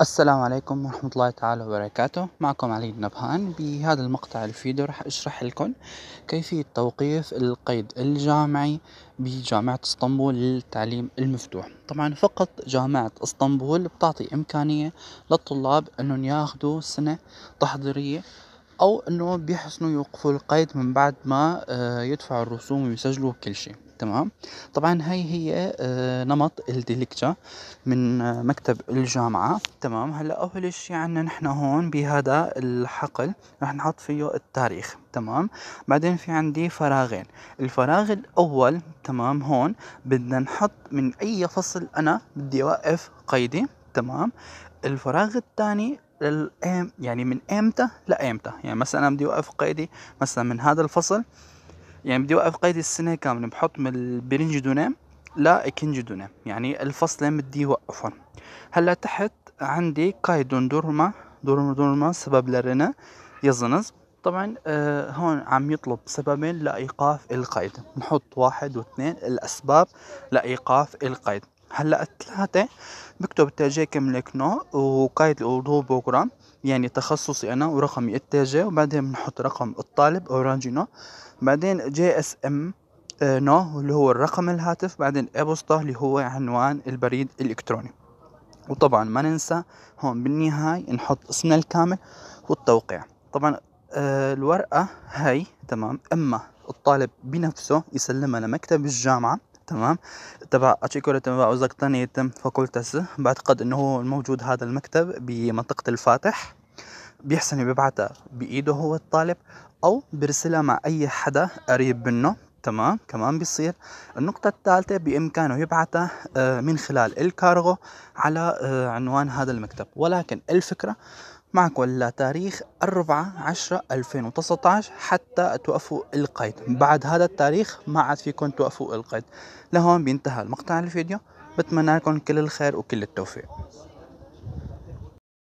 السلام عليكم ورحمة الله تعالى وبركاته معكم علي النبهان بهذا المقطع الفيديو راح أشرح لكم كيفية توقيف القيد الجامعي بجامعة اسطنبول للتعليم المفتوح طبعا فقط جامعة اسطنبول بتعطي إمكانية للطلاب أنهم ياخذوا سنة تحضيرية أو أنه بيحسنوا يوقفوا القيد من بعد ما آه، يدفعوا الرسوم ويسجلوا كل شيء تمام طبعا هاي هي آه، نمط الديليكتا من آه، مكتب الجامعة تمام هلا أول شيء عنا نحن هون بهذا الحقل رح نحط فيه التاريخ تمام بعدين في عندي فراغين الفراغ الأول تمام هون بدنا نحط من أي فصل أنا بدي أوقف قيدي تمام الفراغ الثاني يعني من امتى لامتى يعني مثلا بدي اوقف قيدي مثلا من هذا الفصل يعني بدي اوقف قيد السنه كامله بحط من البرنج دونام اكنج دونام يعني الفصلين بدي اوقفهم هلا تحت عندي قايدون دورما دورما دورما سبب لرنا يزنز طبعا آه هون عم يطلب سببين لإيقاف القيد نحط واحد واثنين الأسباب لإيقاف القيد هلا الثلاثة بكتب التاجي كملك نو وقايد الأوضو بروجرام يعني تخصصي أنا ورقمي التاجي وبعدين بنحط رقم الطالب أو نو بعدين جي اس ام آه، نو اللي هو الرقم الهاتف بعدين إبوستا اللي هو عنوان البريد الإلكتروني وطبعا ما ننسى هون بالنهاية نحط اسمنا الكامل والتوقيع طبعا آه، الورقة هاي تمام إما الطالب بنفسه يسلمها لمكتب الجامعة تمام تبع اتشيكولا تبع وزارة فاكولتاسي بعتقد انه هو الموجود هذا المكتب بمنطقة الفاتح بيحسن يبعتها بايده هو الطالب او برسلها مع اي حدا قريب منه تمام كمان بيصير النقطة الثالثة بإمكانه يبعثها آه، من خلال الكارغو على آه، عنوان هذا المكتب ولكن الفكرة معكم لتاريخ الرفعة عشرة 2019 حتى توقفوا القيد بعد هذا التاريخ ما عاد فيكم توقفوا القيد لهون بينتهى المقطع الفيديو بتمنى لكم كل الخير وكل التوفيق